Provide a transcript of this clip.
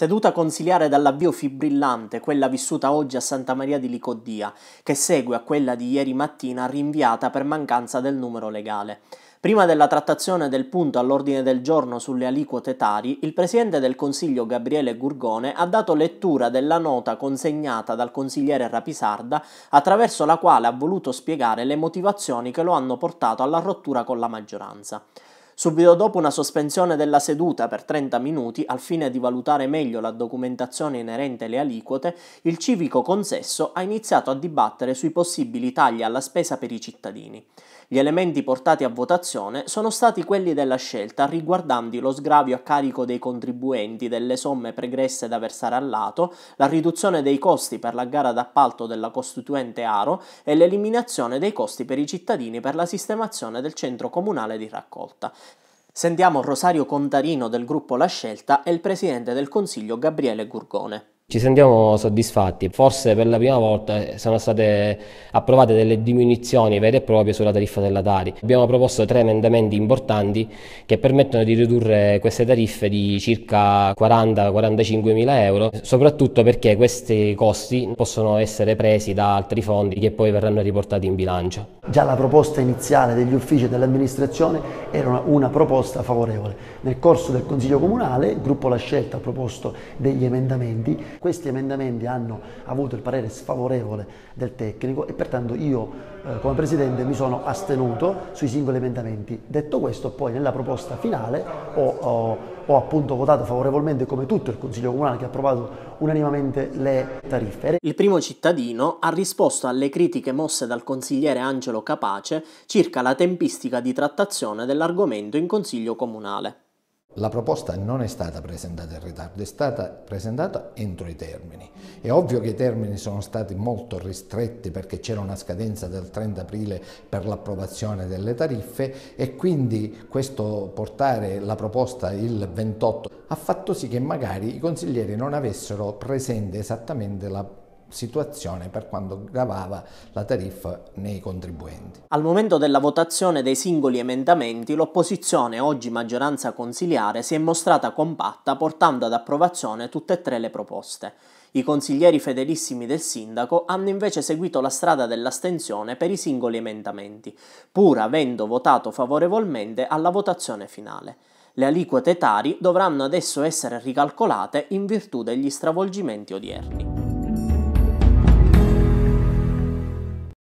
Seduta consiliare dall'avvio fibrillante, quella vissuta oggi a Santa Maria di Licodia, che segue a quella di ieri mattina rinviata per mancanza del numero legale. Prima della trattazione del punto all'ordine del giorno sulle aliquote tari, il presidente del Consiglio Gabriele Gurgone ha dato lettura della nota consegnata dal consigliere Rapisarda, attraverso la quale ha voluto spiegare le motivazioni che lo hanno portato alla rottura con la maggioranza. Subito dopo una sospensione della seduta per 30 minuti, al fine di valutare meglio la documentazione inerente alle aliquote, il civico consesso ha iniziato a dibattere sui possibili tagli alla spesa per i cittadini. Gli elementi portati a votazione sono stati quelli della scelta riguardanti lo sgravio a carico dei contribuenti delle somme pregresse da versare all'ato, la riduzione dei costi per la gara d'appalto della costituente Aro e l'eliminazione dei costi per i cittadini per la sistemazione del centro comunale di raccolta. Sentiamo Rosario Contarino del gruppo La Scelta e il presidente del Consiglio Gabriele Gurgone ci sentiamo soddisfatti. Forse per la prima volta sono state approvate delle diminuzioni vere e proprie sulla tariffa della Tari. Abbiamo proposto tre emendamenti importanti che permettono di ridurre queste tariffe di circa 40-45 mila euro, soprattutto perché questi costi possono essere presi da altri fondi che poi verranno riportati in bilancio. Già la proposta iniziale degli uffici dell'amministrazione era una, una proposta favorevole. Nel corso del Consiglio Comunale il gruppo La Scelta ha proposto degli emendamenti questi emendamenti hanno avuto il parere sfavorevole del tecnico e pertanto io eh, come Presidente mi sono astenuto sui singoli emendamenti. Detto questo poi nella proposta finale ho, ho, ho appunto votato favorevolmente come tutto il Consiglio Comunale che ha approvato unanimamente le tariffe. Il primo cittadino ha risposto alle critiche mosse dal consigliere Angelo Capace circa la tempistica di trattazione dell'argomento in Consiglio Comunale. La proposta non è stata presentata in ritardo, è stata presentata entro i termini. È ovvio che i termini sono stati molto ristretti perché c'era una scadenza del 30 aprile per l'approvazione delle tariffe e quindi questo portare la proposta il 28 ha fatto sì che magari i consiglieri non avessero presente esattamente la situazione per quanto gravava la tariffa nei contribuenti. Al momento della votazione dei singoli emendamenti, l'opposizione, oggi maggioranza consiliare, si è mostrata compatta portando ad approvazione tutte e tre le proposte. I consiglieri fedelissimi del sindaco hanno invece seguito la strada dell'astensione per i singoli emendamenti, pur avendo votato favorevolmente alla votazione finale. Le aliquote tari dovranno adesso essere ricalcolate in virtù degli stravolgimenti odierni.